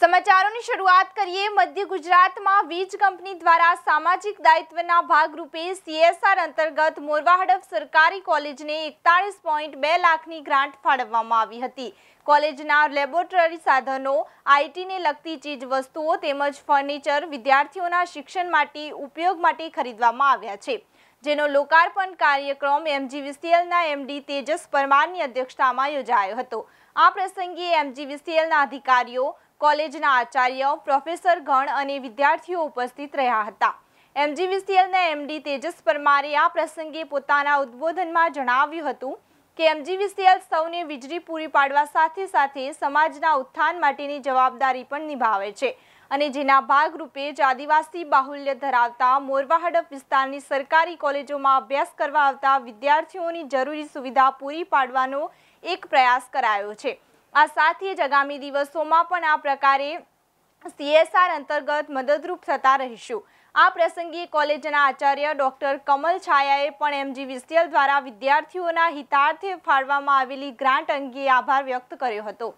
સમાચારોની શરૂઆત કરીએ મધ્ય ગુજરાતમાં વીજ કંપની દ્વારા સામાજિક દાયિત્વના ભાગરૂપે સીએસઆર અંતર્ગત મોરવા હડફ સરકારી કોલેજને એકતાળીસ પોઈન્ટ બે લાખની ગ્રાન્ટ ફાળવવામાં આવી હતી કોલેજના લેબોરેટરી સાધનો આઈટીને લગતી ચીજ વસ્તુઓ તેમજ ફર્નિચર વિદ્યાર્થીઓના શિક્ષણ માટે ઉપયોગ માટે ખરીદવામાં આવ્યા છે જેનો લોકાર્પણ કાર્યક્રમ એમજી એમજીવીસીએલના એમડી તેજસ પરમારની અધ્યક્ષતામાં યોજાયો હતો આ પ્રસંગે એમજી એમજીવીસીએલના અધિકારીઓ કોલેજના આચાર્ય પ્રોફેસર ગણ અને વિદ્યાર્થીઓ ઉપસ્થિત રહ્યા હતા એમજીવીસીએલના એમડી તેજસ પરમારે આ પ્રસંગે પોતાના ઉદ્બોધનમાં જણાવ્યું હતું કે એમજીવીસીએલ સૌને વીજળી પૂરી પાડવા સાથે સાથે સમાજના ઉત્થાન માટેની જવાબદારી પણ નિભાવે છે અને જેના ભાગરૂપે જ આદિવાસી બાહુલ્ય ધરાવતા મોરવા હડફ વિસ્તારની સરકારી કોલેજોમાં અભ્યાસ કરવા આવતા વિદ્યાર્થીઓની જરૂરી સુવિધા પૂરી પાડવાનો એક પ્રયાસ કરાયો છે આ સાથે જ આગામી દિવસોમાં પણ આ પ્રકારે સીએસઆર અંતર્ગત મદદરૂપ થતા રહીશું આ પ્રસંગે કોલેજના આચાર્ય ડોક્ટર કમલ છાયાએ પણ એમજી વિસીએલ દ્વારા વિદ્યાર્થીઓના હિતાર્થે ફાળવામાં આવેલી ગ્રાન્ટ અંગે આભાર વ્યક્ત કર્યો હતો